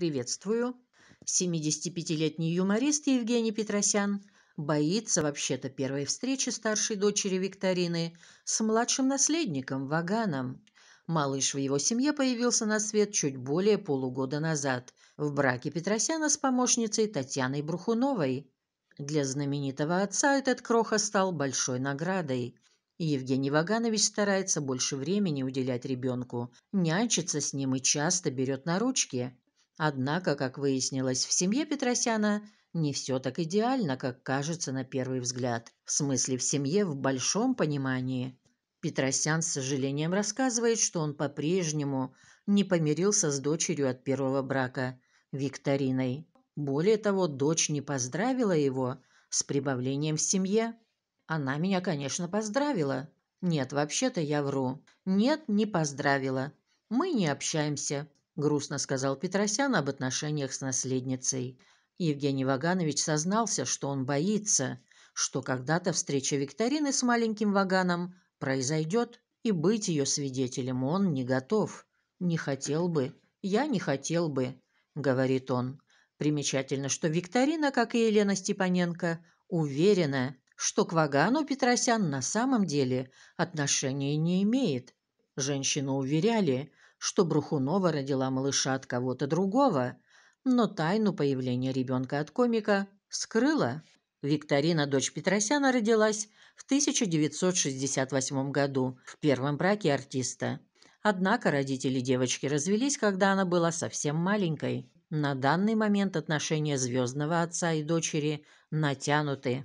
Приветствую. 75-летний юморист Евгений Петросян боится вообще-то первой встречи старшей дочери Викторины с младшим наследником Ваганом. Малыш в его семье появился на свет чуть более полугода назад в браке Петросяна с помощницей Татьяной Брухуновой. Для знаменитого отца этот кроха стал большой наградой. Евгений Ваганович старается больше времени уделять ребенку, нянчится с ним и часто берет на ручки. Однако, как выяснилось, в семье Петросяна не все так идеально, как кажется на первый взгляд. В смысле, в семье в большом понимании. Петросян с сожалением рассказывает, что он по-прежнему не помирился с дочерью от первого брака, Викториной. Более того, дочь не поздравила его с прибавлением в семье. Она меня, конечно, поздравила. Нет, вообще-то я вру. Нет, не поздравила. Мы не общаемся грустно сказал Петросян об отношениях с наследницей. Евгений Ваганович сознался, что он боится, что когда-то встреча викторины с маленьким Ваганом произойдет, и быть ее свидетелем он не готов. «Не хотел бы, я не хотел бы», — говорит он. Примечательно, что Викторина, как и Елена Степаненко, уверена, что к Вагану Петросян на самом деле отношения не имеет. Женщину уверяли, что Брухунова родила малыша от кого-то другого, но тайну появления ребенка от комика скрыла. Викторина, дочь Петросяна, родилась в 1968 году в первом браке артиста. Однако родители девочки развелись, когда она была совсем маленькой. На данный момент отношения звездного отца и дочери натянуты.